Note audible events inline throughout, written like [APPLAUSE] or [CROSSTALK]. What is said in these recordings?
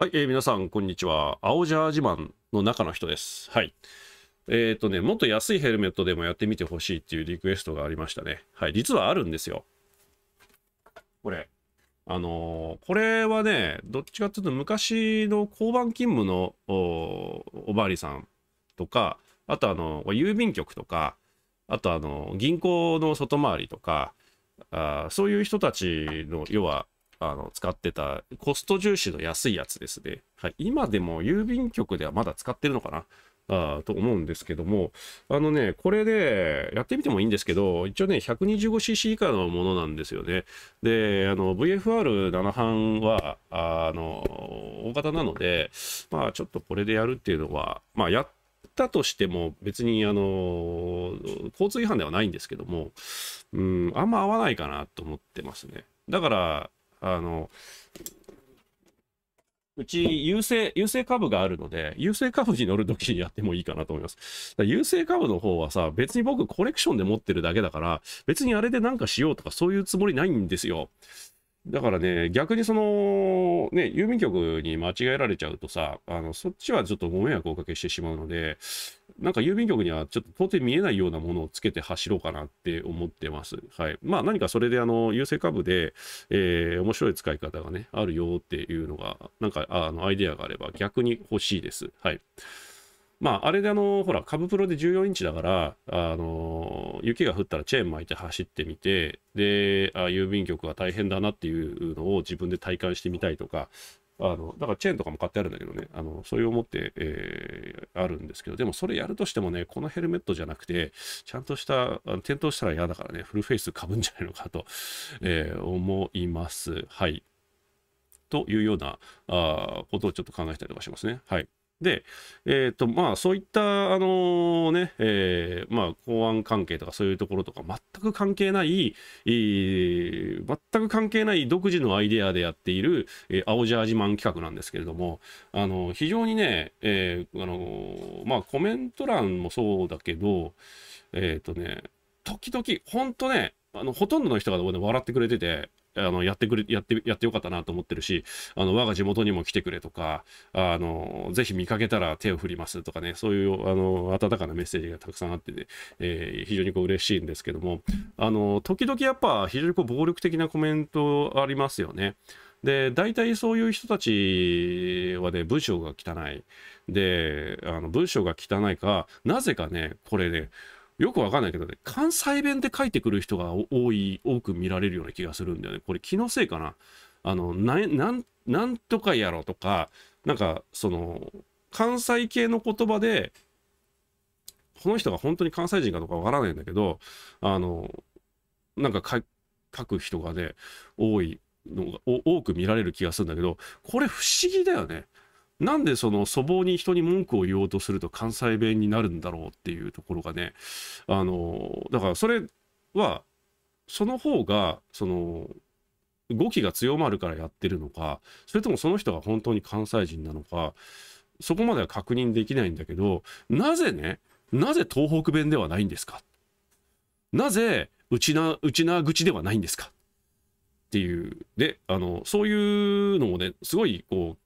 はい、えー、皆さん、こんにちは。青ジャージマンの中の人です。はい。えっ、ー、とね、もっと安いヘルメットでもやってみてほしいっていうリクエストがありましたね。はい、実はあるんですよ。これ。あのー、これはね、どっちかっていうと、昔の交番勤務のおばありさんとか、あとあの、郵便局とか、あとあの、銀行の外回りとか、あそういう人たちの、要は、あの使ってたコスト重視の安いやつですね。はい、今でも郵便局ではまだ使ってるのかなあと思うんですけども、あのね、これで、やってみてもいいんですけど、一応ね、125cc 以下のものなんですよね。で、あの、VFR7 班は、あの、大型なので、まあ、ちょっとこれでやるっていうのは、まあ、やったとしても、別に、あの、交通違反ではないんですけども、うん、あんま合わないかなと思ってますね。だから、あの、うち優勢、優勢株があるので、優勢株に乗るときにやってもいいかなと思います。優勢株の方はさ、別に僕コレクションで持ってるだけだから、別にあれでなんかしようとかそういうつもりないんですよ。だからね、逆にその、ね、郵便局に間違えられちゃうとさ、あの、そっちはちょっとご迷惑をおかけしてしまうので、なんか郵便局にはちょっと到底見えないようなものをつけて走ろうかなって思ってます。はい。まあ何かそれであの、優勢株で、えー、面白い使い方がね、あるよっていうのが、なんか、あの、アイデアがあれば逆に欲しいです。はい。まあ、あれであの、ほら、株プロで14インチだから、あの、雪が降ったらチェーン巻いて走ってみて、で、あ郵便局は大変だなっていうのを自分で体感してみたいとか、あの、だからチェーンとかも買ってあるんだけどね、あの、そういう思って、えー、あるんですけど、でもそれやるとしてもね、このヘルメットじゃなくて、ちゃんとした、あの転倒したら嫌だからね、フルフェイスかぶんじゃないのかと、えー、思います。はい。というようなあことをちょっと考えたりとかしますね。はい。で、えーとまあ、そういった、あのー、ねえー、まあ、公安関係とかそういうところとか全く関係ない、えー、全く関係ない独自のアイデアでやっている、えー、青ジャージマン企画なんですけれども、あのー、非常にね、えーあのまあ、コメント欄もそうだけど、えっ、とね、時々、ほんとね、あのほとんどの人が、ね、笑ってくれてて、あの、やってくれ、やって、やってよかったなと思ってるし、あの、我が地元にも来てくれとか、あの、ぜひ見かけたら手を振りますとかね、そういう、あの、温かなメッセージがたくさんあってね、えー、非常にこう嬉しいんですけども、あの、時々やっぱ非常にこう暴力的なコメントありますよね。で、大体そういう人たちはね、文章が汚い。で、あの文章が汚いか、なぜかね、これね、よくわかんないけどね、関西弁で書いてくる人が多い、多く見られるような気がするんだよね。これ気のせいかな。あの、な、なん、なんとかやろとか、なんか、その、関西系の言葉で、この人が本当に関西人かどうかわからないんだけど、あの、なんか書く人がね、多いのが、多く見られる気がするんだけど、これ不思議だよね。なんでその粗暴に人に文句を言おうとすると関西弁になるんだろうっていうところがね、あの、だからそれは、その方が、その、語気が強まるからやってるのか、それともその人が本当に関西人なのか、そこまでは確認できないんだけど、なぜね、なぜ東北弁ではないんですかなぜ、うちな、うちな口ではないんですかっていう、で、あの、そういうのもね、すごい、こう、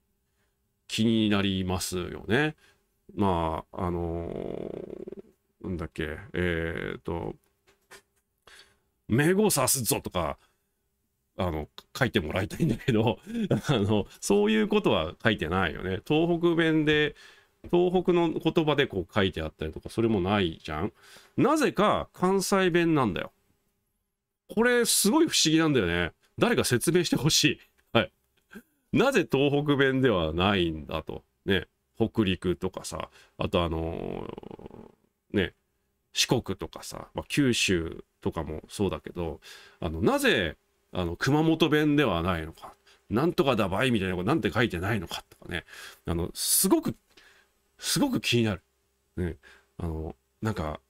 気になりますよね。まあ、あのー、なんだっけ、えっ、と、名号さすぞとか、あの、書いてもらいたいんだけど [LAUGHS] あの、そういうことは書いてないよね。東北弁で、東北の言葉でこう書いてあったりとか、それもないじゃん。なぜか関西弁なんだよ。これ、すごい不思議なんだよね。誰か説明してほしい。なぜ東北弁ではないんだと。ね。北陸とかさ、あとあのー、ね、四国とかさ、まあ、九州とかもそうだけど、あの、なぜ、あの、熊本弁ではないのか。なんとかだばいみたいなことなんて書いてないのかとかね。あの、すごく、すごく気になる。ね。あの、なんか、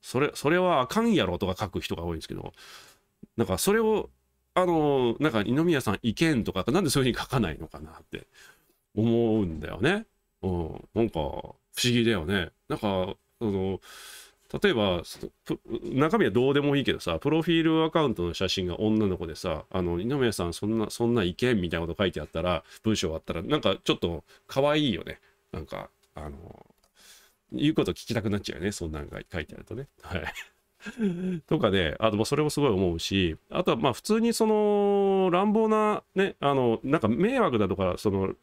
それ、それはあかんやろとか書く人が多いんですけど、なんかそれをあの、なんか、二宮さん意見とか、なんでそういうふうに書かないのかなって思うんだよね。うん。なんか、不思議だよね。なんか、その、例えば、中身はどうでもいいけどさ、プロフィールアカウントの写真が女の子でさ、あの、二宮さん、そんな、そんな意見みたいなこと書いてあったら、文章あったら、なんかちょっと可愛いよね。なんか、あの、言うこと聞きたくなっちゃうよね。そんなんが書いてあるとね。はい。[LAUGHS] とかね、あとまそれもすごい思うし、あとはまあ普通にその乱暴な、ね、あのなんか迷惑だとか、その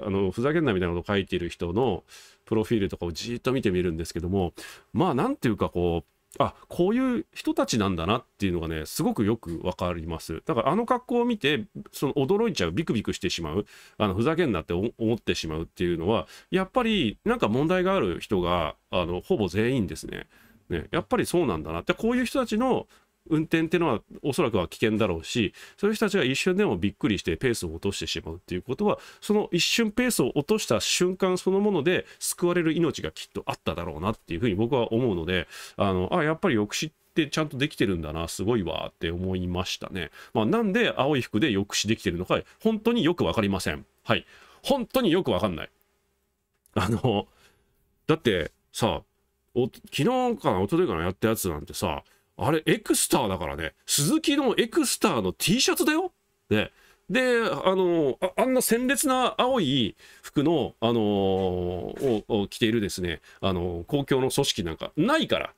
あのふざけんなみたいなことを書いている人のプロフィールとかをじーっと見てみるんですけども、まあなんていうかこう、あこういう人たちなんだなっていうのがねすごくよく分かりますだからあの格好を見てその驚いちゃうビクビクしてしまうあのふざけんなって思ってしまうっていうのはやっぱりなんか問題がある人があのほぼ全員ですねね、やっぱりそうなんだなってこういう人たちの運転っていうのはおそらくは危険だろうしそういう人たちが一瞬でもびっくりしてペースを落としてしまうっていうことはその一瞬ペースを落とした瞬間そのもので救われる命がきっとあっただろうなっていうふうに僕は思うのであのあやっぱり抑止ってちゃんとできてるんだな、すごいわって思いましたね。まあ、なんで青い服で抑止できてるのか、本当によく分かりません。はい。本当によくわかんない。あの、だってさ、昨日かな、おとといかな、やったやつなんてさ、あれ、エクスターだからね、鈴木のエクスターの T シャツだよ。ね。で、あのあ、あんな鮮烈な青い服の、あのー、をを着ているですね、あのー、公共の組織なんかないから、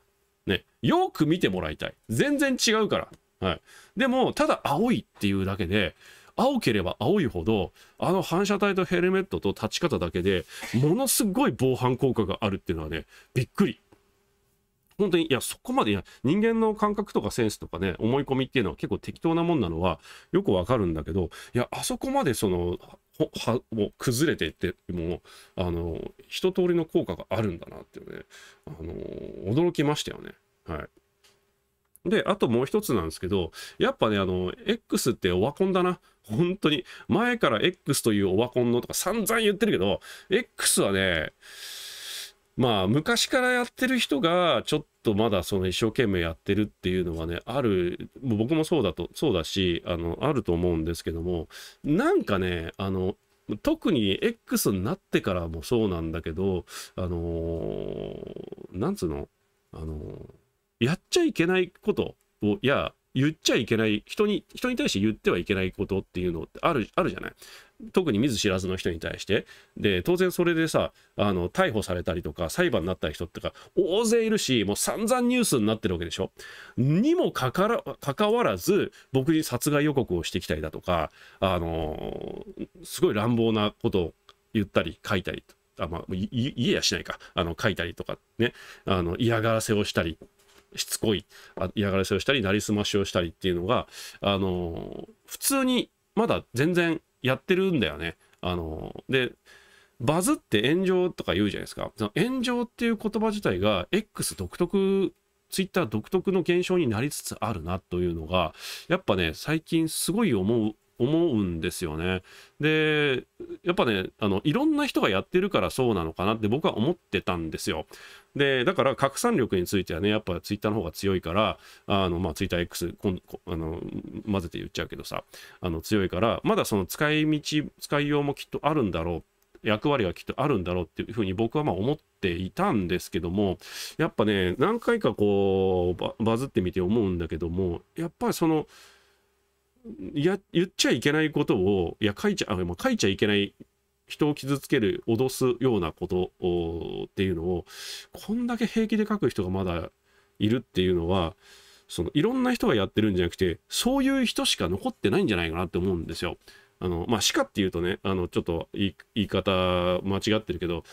ね、よく見てもらいたい。全然違うから。はい。でも、ただ青いっていうだけで、青ければ青いほどあの反射体とヘルメットと立ち方だけでものすごい防犯効果があるっていうのはねびっくり本当に、いや、そこまで、いや、人間の感覚とかセンスとかね、思い込みっていうのは結構適当なもんなのはよくわかるんだけど、いや、あそこまでその、はも崩れていってもあの一通りの効果があるんだなっていうねあの驚きましたよね。はい、で、あともう一つなんですけど、やっぱね、あの、X ってオワコンだな。本当に。前から X というオワコンのとか散々言ってるけど、X はね、まあ昔からやってる人がちょっとまだその一生懸命やってるっていうのはねあるもう僕もそうだとそうだしあのあると思うんですけどもなんかねあの特に X になってからもそうなんだけどあのー、なんつうのあのー、やっちゃいけないことをや言っちゃいけない、人に、人に対して言ってはいけないことっていうのってある、あるじゃない。特に見ず知らずの人に対して。で、当然それでさ、あの、逮捕されたりとか、裁判になった人ってか、大勢いるし、もう散々ニュースになってるわけでしょ。にもかかわらず、僕に殺害予告をしてきたりだとか、あのー、すごい乱暴なことを言ったり書いたりと。あまあ、言えやしないかあの書いたりとかねあの嫌がらせをしたりしつこい嫌がらせをしたりなりすましをしたりっていうのが、あの普通にまだ全然やってるんだよね。あのでバズって炎上とか言うじゃないですか。炎上っていう言葉自体が X 独特、Twitter 独特の現象になりつつあるなというのが、やっぱね、最近すごい思う思うんですよね。で、やっぱね、あの、いろんな人がやってるからそうなのかなって僕は思ってたんですよ。で、だから拡散力についてはね、やっぱツイッターの方が強いから、あの、まあ、ツイッター X、あの、混ぜて言っちゃうけどさ、あの、強いから、まだその使い道、使いようもきっとあるんだろう。役割はきっとあるんだろうっていうふうに僕はまあ思っていたんですけどもやっぱね何回かこうバズってみて思うんだけどもやっぱりそのや言っちゃいけないことをいや書いちゃあ書いちゃいけない人を傷つける脅すようなことっていうのをこんだけ平気で書く人がまだいるっていうのはそのいろんな人がやってるんじゃなくてそういう人しか残ってないんじゃないかなって思うんですよ。あの、まあ、歯っていうとね、あの、ちょっと言い方間違ってるけど、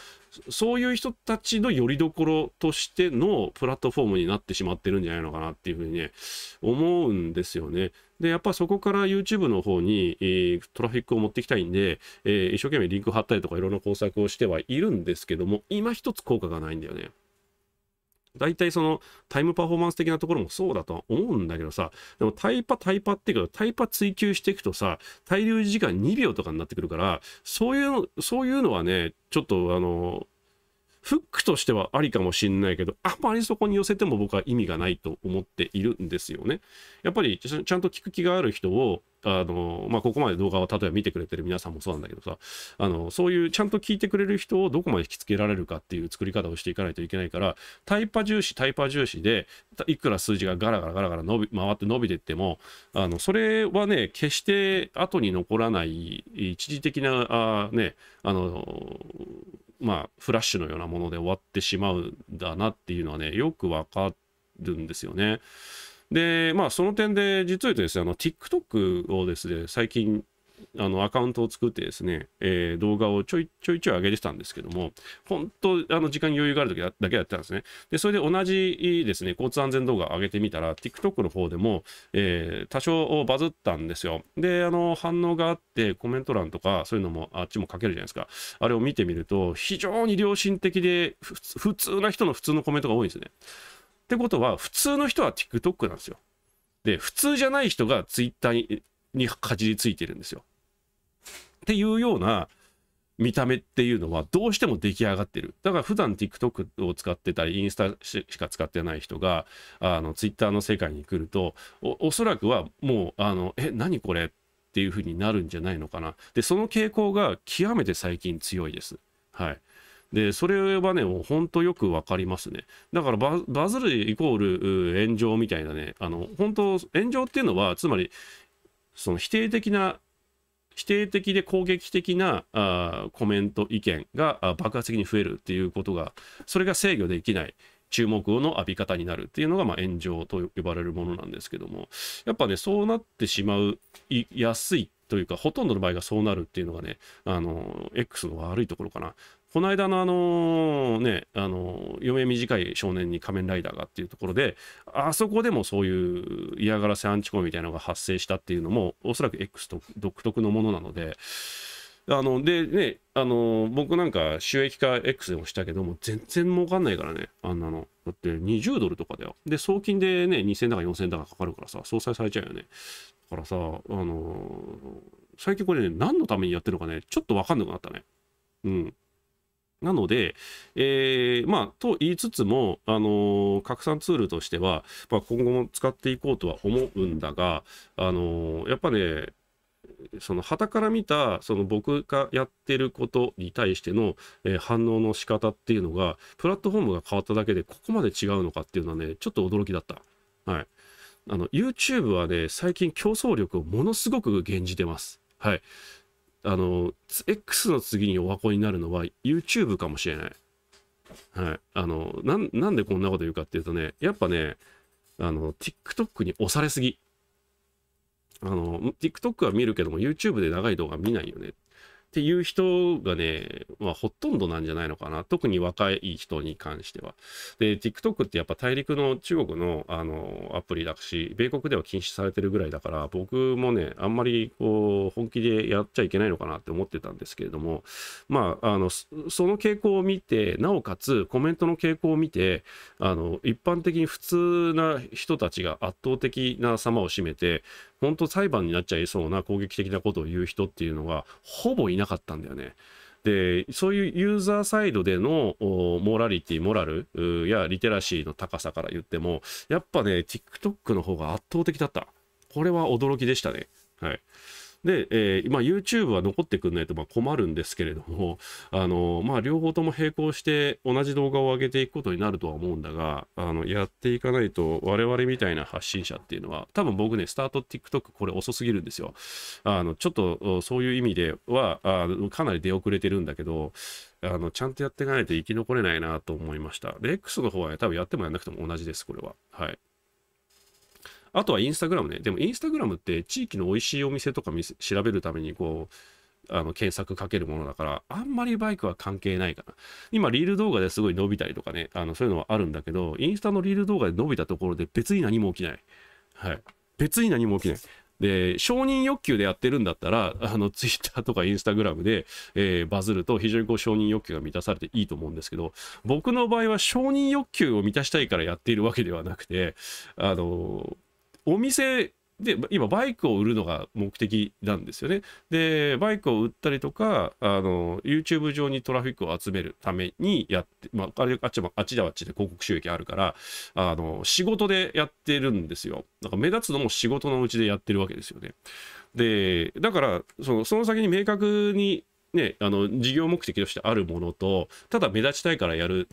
そういう人たちの拠り所としてのプラットフォームになってしまってるんじゃないのかなっていうふうにね、思うんですよね。で、やっぱそこから YouTube の方に、えー、トラフィックを持ってきたいんで、えー、一生懸命リンク貼ったりとかいろんな工作をしてはいるんですけども、今一つ効果がないんだよね。大体そのタイムパフォーマンス的なところもそうだとは思うんだけどさ、でもタイパタイパっていうけど、タイパ追求していくとさ、滞留時間2秒とかになってくるから、そういうの、そういうのはね、ちょっとあの、フックとしてはありかもしんないけど、あんまりそこに寄せても僕は意味がないと思っているんですよね。やっぱりちゃんと聞く気がある人を、あの、まあ、ここまで動画を例えば見てくれてる皆さんもそうなんだけどさ、あの、そういうちゃんと聞いてくれる人をどこまで引きつけられるかっていう作り方をしていかないといけないから、タイパ重視、タイパ重視で、いくら数字がガラガラガラガラ伸び、回って伸びてっても、あの、それはね、決して後に残らない一時的な、あね、あの、まあ、フラッシュのようなもので終わってしまうんだなっていうのはね、よくわかるんですよね。で、まあ、その点で、実を言うとですね、あの、TikTok をですね、最近、あのアカウントを作ってですね、えー、動画をちょいちょいちょい上げてたんですけども、本当、あの時間に余裕がある時だだけやってたんですね。で、それで同じですね、交通安全動画を上げてみたら、TikTok の方でも、えー、多少バズったんですよ。で、あの、反応があって、コメント欄とか、そういうのもあっちも書けるじゃないですか。あれを見てみると、非常に良心的で、普通な人の普通のコメントが多いんですね。ってことは、普通の人は TikTok なんですよ。で、普通じゃない人が Twitter ににかじりついてるんですよ。っていうような見た目っていうのはどうしても出来上がってる。だから普段 TikTok を使ってたり、インスタしか使ってない人が、あの、Twitter の世界に来ると、おそらくはもう、あの、え、何これっていう風になるんじゃないのかな。で、その傾向が極めて最近強いです。はい。で、それはね、もうほんとよくわかりますね。だからバズるイコール炎上みたいなね、あの、本当炎上っていうのは、つまりその否定的な否定的で攻撃的なあコメント意見が爆発的に増えるっていうことがそれが制御できない注目の浴び方になるっていうのが、まあ、炎上と呼ばれるものなんですけどもやっぱねそうなってしまうやすいというかほとんどの場合がそうなるっていうのがねあの X の悪いところかなこの間のあのね、あの、嫁短い少年に仮面ライダーがっていうところで、あそこでもそういう嫌がらせアンチコみたいなのが発生したっていうのも、おそらく X と独特のものなので、あの、でね、あの、僕なんか収益化 X でもしたけども、全然儲かんないからね、あんなの。だって20ドルとかだよ。で、送金でね、2000だか4000だかかかるからさ、相殺されちゃうよね。だからさ、あの最近これね、何のためにやってるのかね、ちょっとわかんなくなったね。うん。なので、えー、まあ、と言いつつも、あのー、拡散ツールとしては、まあ、今後も使っていこうとは思うんだが、あのー、やっぱね、その旗から見たその僕がやってることに対しての、え反応の仕方っていうのがプラットフォームが変わっただけでここまで違うのかっていうのはねちょっと驚きだった。はい、あの YouTube はね最近競争力をものすごく減じてます。はい、あの、X の次にオワコンになるのは YouTube かもしれない。はい。あの、ななんでこんなこと言うかっていうとね、やっぱね、あの、TikTok に押されすぎ。あの、TikTok は見るけども YouTube で長い動画見ないよねっっていう人がね、まあ、ほとんどなんじゃないのかな。特に若い人に関しては。で、TikTok ってやっぱ大陸の中国のあのアプリだし、米国では禁止されてるぐらいだから、僕もね、あんまりこう、本気でやっちゃいけないのかなって思ってたんですけれども、まあ、あの、その傾向を見て、なおかつコメントの傾向を見て、あの、一般的に普通な人たちが圧倒的な様を占めて、本当裁判になっちゃいそうな攻撃的なことを言う人っていうのがほぼいなかったんだよね。でそういうユーザーサイドでのモラリティモラルやリテラシーの高さから言ってもやっぱね TikTok の方が圧倒的だったこれは驚きでしたねはいで、えー、YouTube は残ってくんないとま困るんですけれども、あのまあ、両方とも並行して同じ動画を上げていくことになるとは思うんだが、あのやっていかないと我々みたいな発信者っていうのは、多分僕ね、スタート TikTok これ遅すぎるんですよ。あのちょっとそういう意味ではあかなり出遅れてるんだけど、あの、ちゃんとやっていかないと生き残れないなと思いました。で、X の方は、ね、多分やってもやんなくても同じです、これは。はい。あとはインスタグラムね。でもインスタグラムって地域の美味しいお店とか調べるためにこう、あの検索かけるものだから、あんまりバイクは関係ないかな。今、リール動画ですごい伸びたりとかね、あのそういうのはあるんだけど、インスタのリール動画で伸びたところで別に何も起きない。はい。別に何も起きない。で、承認欲求でやってるんだったら、あの、ツイッターとかインスタグラムで、えー、バズると非常にこう承認欲求が満たされていいと思うんですけど、僕の場合は承認欲求を満たしたいからやっているわけではなくて、あの、お店で今バイクを売るのが目的なんですよね。でバイクを売ったりとかあの YouTube 上にトラフィックを集めるためにやって、まあ、あれあっちもあっちであっちで広告収益あるからあの仕事でやってるんですよ。だから目立つのも仕事のうちでやってるわけですよね。でだからそのその先に明確にね、あの事業目的としてあるものとただ目立ちたいからやる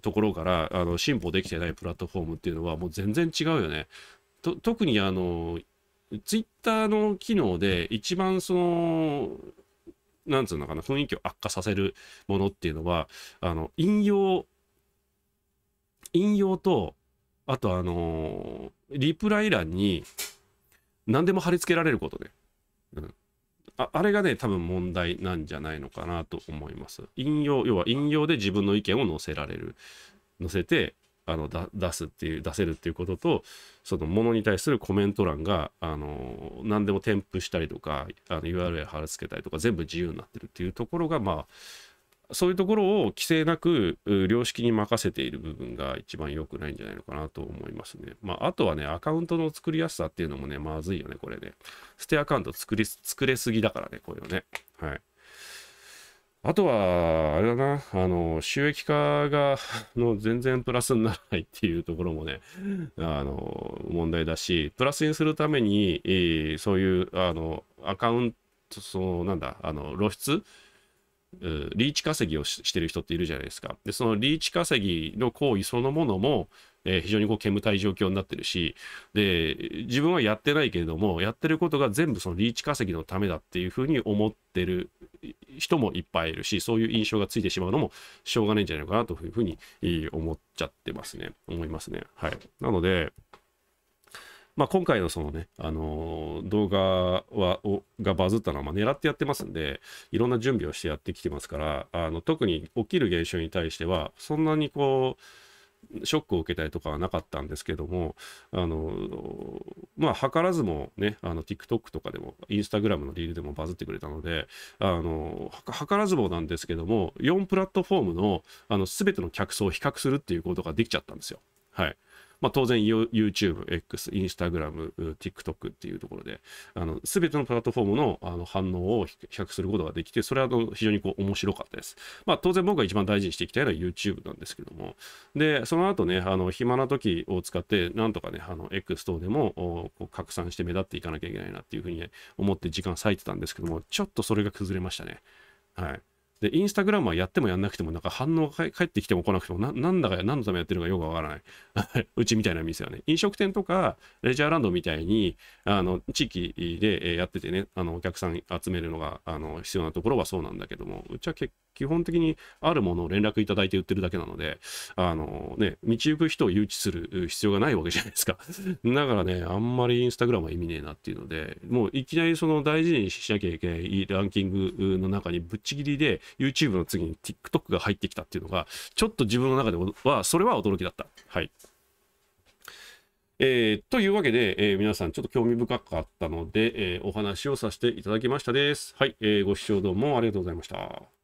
ところからあの進歩できてないプラットフォームっていうのはもう全然違うよねと特にあの、ツイッターの機能で一番その、なんつうのかな、雰囲気を悪化させるものっていうのは、あの、引用、引用と、あとあのー、リプライ欄に何でも貼り付けられることね。うん。ああれがね、多分問題なんじゃないのかなと思います。引用、要は引用で自分の意見を載せられる。載せて、あの出すっていう出せるっていうこととそのものに対するコメント欄があの何でも添付したりとかあの URL 貼り付けたりとか全部自由になってるっていうところがまあそういうところを規制なく良識に任せている部分が一番良くないんじゃないのかなと思いますね。まあ、あとはね、アカウントの作りやすさっていうのもね、まずいよね、これね。ステアカウント作り、作れすぎだからね、これをね。はい。あとは、あれだな、あの、収益化が、の、全然プラスにならないっていうところもね、あの、問題だし、プラスにするために、えー、そういう、あの、アカウント、その、なんだ、あの、露出リーチ稼ぎをしてる人っているじゃないですか。で、そのリーチ稼ぎの行為そのものも、えー、非常にこう煙たい状況になってるしで自分はやってないけれどもやってることが全部そのリーチ稼ぎのためだっていうふうに思ってる人もいっぱいいるしそういう印象がついてしまうのもしょうがないんじゃないかなというふうに思っちゃってますね思いますねはいなのでまあ、今回のそのね、あのー、動画はおがバズったのは、まあ、狙ってやってますんで、いろんな準備をしてやってきてますから、あの特に起きる現象に対しては、そんなにこう、ショックを受けたりとかはなかったんですけども、あの、まあ、図らずもね、あの、TikTok とかでも、インスタグラムのリールでもバズってくれたので、あの、図らずもなんですけども、4プラットフォームの、あの、すべての客層を比較するっていうことができちゃったんですよ。はい。まあ、当然 YouTube、X、Instagram、TikTok っていうところで、あの、すべてのプラットフォームのあの反応を比較することができて、それはあの非常にこう面白かったです。まあ、当然僕が一番大事にしていきたいのは YouTube なんですけども、で、その後ね、あの、暇な時を使って、なんとかね、あの、X 等でも拡散して目立っていかなきゃいけないなっていうふうに思って時間割いてたんですけども、ちょっとそれが崩れましたね。はい。で、インスタグラムはやってもやんなくても、なんか反応が返ってきても来なくても、なんだか何のためやってるのかよくわからない。[LAUGHS] うちみたいな店はね。飲食店とか、レジャーランドみたいに、あの、地域でやっててね、あの、お客さん集めるのが、あの、必要なところはそうなんだけども、うちは結基本的にあるものを連絡いただいて売ってるだけなので、あのね、道行く人を誘致する必要がないわけじゃないですか。[LAUGHS] だからね、あんまりインスタグラムは意味ねえなっていうので、もういきなりその大事にしなきゃいけないランキングの中にぶっちぎりで YouTube の次に TikTok が入ってきたっていうのが、ちょっと自分の中では、それは驚きだった。はい。えー、というわけで、えー、皆さんちょっと興味深かったので、えー、お話をさせていただきましたです。はい、えご視聴どうもありがとうございました。